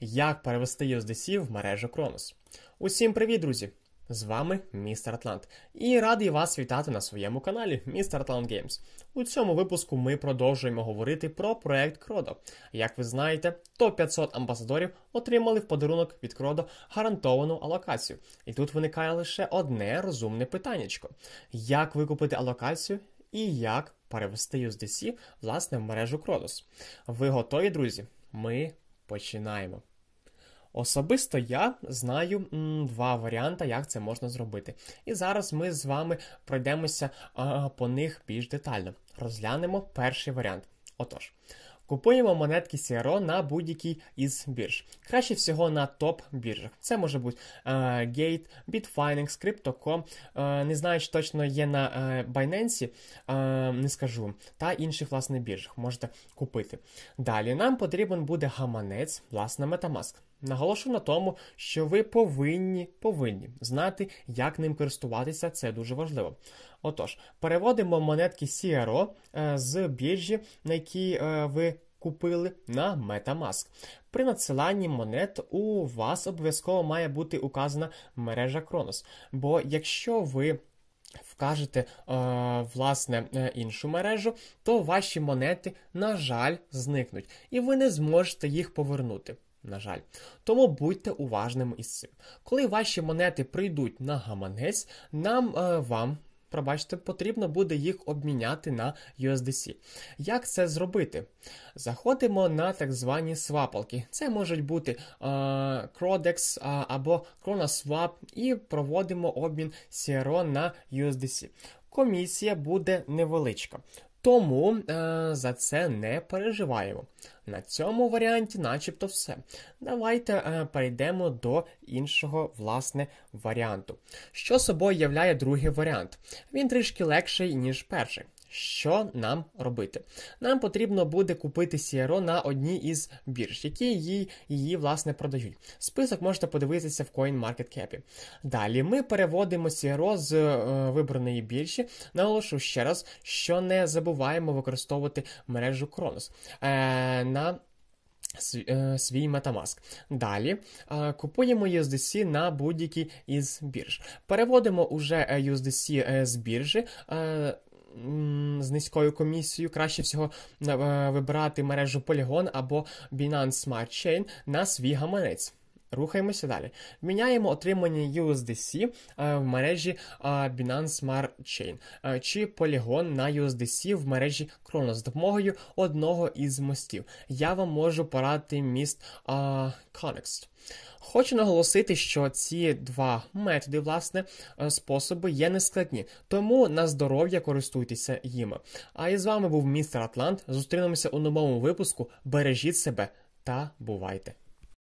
Як перевести USDC в мережу Кронос? Усім привіт, друзі! З вами містер Атлант і радий вас вітати на своєму каналі Містер Атлант Геймс. У цьому випуску ми продовжуємо говорити про проект Кродо. Як ви знаєте, топ 500 амбасадорів отримали в подарунок від Кродо гарантовану алокацію. І тут виникає лише одне розумне питаннячко: як викупити алокацію і як перевести USDC власне в мережу Кродос? Ви готові, друзі? Ми починаємо. Особисто я знаю м, два варіанти, як це можна зробити. І зараз ми з вами пройдемося а, по них більш детально. Розглянемо перший варіант. Отож, купуємо монетки CRO на будь-якій із бірж. Краще всього на топ-біржах. Це може бути а, е, Gate, Bitfinex, Crypto.com. А, е, не знаю, чи точно є на а, е, Binance, не скажу, та інших власне біржах можете купити. Далі нам потрібен буде гаманець, власне, Metamask. Наголошу на тому, що ви повинні повинні знати, як ним користуватися, це дуже важливо. Отож, переводимо монетки CRO е, з біржі, на якій е, ви купили, на Metamask. При надсиланні монет у вас обов'язково має бути указана мережа Кронос. Бо якщо ви. Вкажете е, власне іншу мережу, то ваші монети, на жаль, зникнуть, і ви не зможете їх повернути на жаль. Тому будьте уважними із цим. Коли ваші монети прийдуть на гаманець, нам е, вам. Пробачте, потрібно буде їх обміняти на USDC. Як це зробити? Заходимо на так звані свапалки. Це можуть бути е, Crodex а, або ChronoSwap і проводимо обмін CRO на USDC. Комісія буде невеличка. Тому е, за це не переживаємо. На цьому варіанті, начебто, все. Давайте е, перейдемо до іншого власне варіанту. Що собою являє другий варіант? Він трішки легший, ніж перший. Що нам робити? Нам потрібно буде купити CRO на одній із бірж, які її, її власне продають. Список можете подивитися в CoinMarketCap. Далі ми переводимо CRO з е, вибраної біржі. Наголошу ще раз, що не забуваємо використовувати мережу Кронос. Е, на е, Свій Metamask. Далі е, купуємо USDC на будь-якій із бірж. Переводимо уже е, USDC з біржі з низькою комісією, краще всього е, вибирати мережу Polygon або Binance Smart Chain на свій гаманець. Рухаємося далі. Міняємо отримання USDC е, в мережі е, Binance Smart Chain е, чи полігон на USDC в мережі Kronos з допомогою одного із мостів. Я вам можу порадити міст Connex. Хочу наголосити, що ці два методи, власне, способи є нескладні, тому на здоров'я користуйтеся їми. А із вами був містер Атлант. Зустрінемося у новому випуску. Бережіть себе та бувайте!